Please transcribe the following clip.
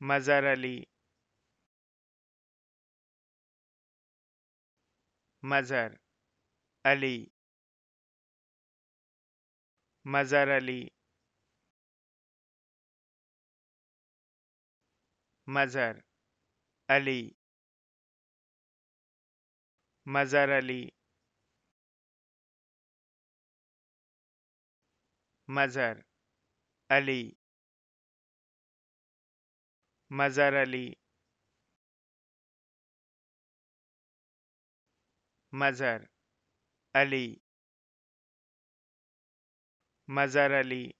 Mazar Ali Mazar Ali Mazar Ali Mazar Ali Mazar Ali Mazar Ali Mazar Ali Mazar Ali Mazar Ali